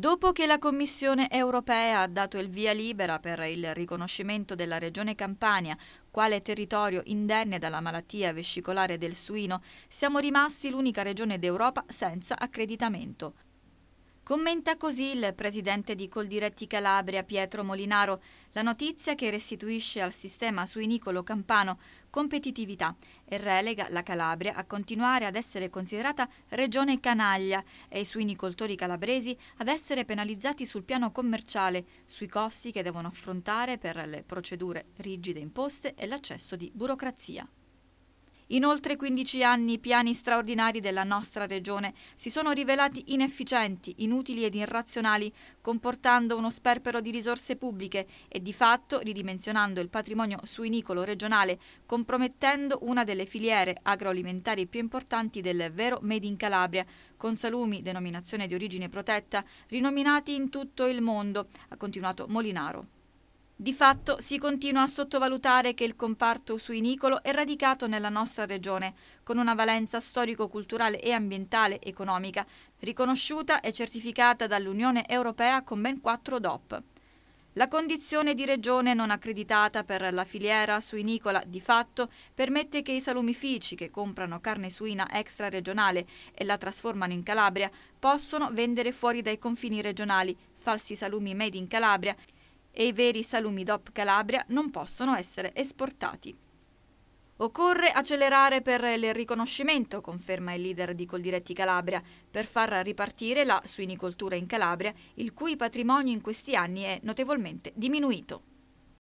Dopo che la Commissione europea ha dato il via libera per il riconoscimento della Regione Campania quale territorio indenne dalla malattia vescicolare del suino, siamo rimasti l'unica regione d'Europa senza accreditamento. Commenta così il presidente di Coldiretti Calabria, Pietro Molinaro, la notizia che restituisce al sistema suinicolo campano competitività e relega la Calabria a continuare ad essere considerata regione canaglia e i suinicoltori calabresi ad essere penalizzati sul piano commerciale, sui costi che devono affrontare per le procedure rigide imposte e l'accesso di burocrazia. In oltre 15 anni i piani straordinari della nostra regione si sono rivelati inefficienti, inutili ed irrazionali, comportando uno sperpero di risorse pubbliche e di fatto ridimensionando il patrimonio suinicolo regionale, compromettendo una delle filiere agroalimentari più importanti del vero Made in Calabria, con salumi denominazione di origine protetta rinominati in tutto il mondo, ha continuato Molinaro. Di fatto si continua a sottovalutare che il comparto suinicolo è radicato nella nostra regione, con una valenza storico-culturale e ambientale economica, riconosciuta e certificata dall'Unione Europea con ben quattro DOP. La condizione di regione non accreditata per la filiera suinicola di fatto permette che i salumifici che comprano carne suina extra regionale e la trasformano in Calabria possono vendere fuori dai confini regionali falsi salumi made in Calabria e i veri salumi DOP Calabria non possono essere esportati. Occorre accelerare per il riconoscimento, conferma il leader di Coldiretti Calabria, per far ripartire la suinicoltura in Calabria, il cui patrimonio in questi anni è notevolmente diminuito.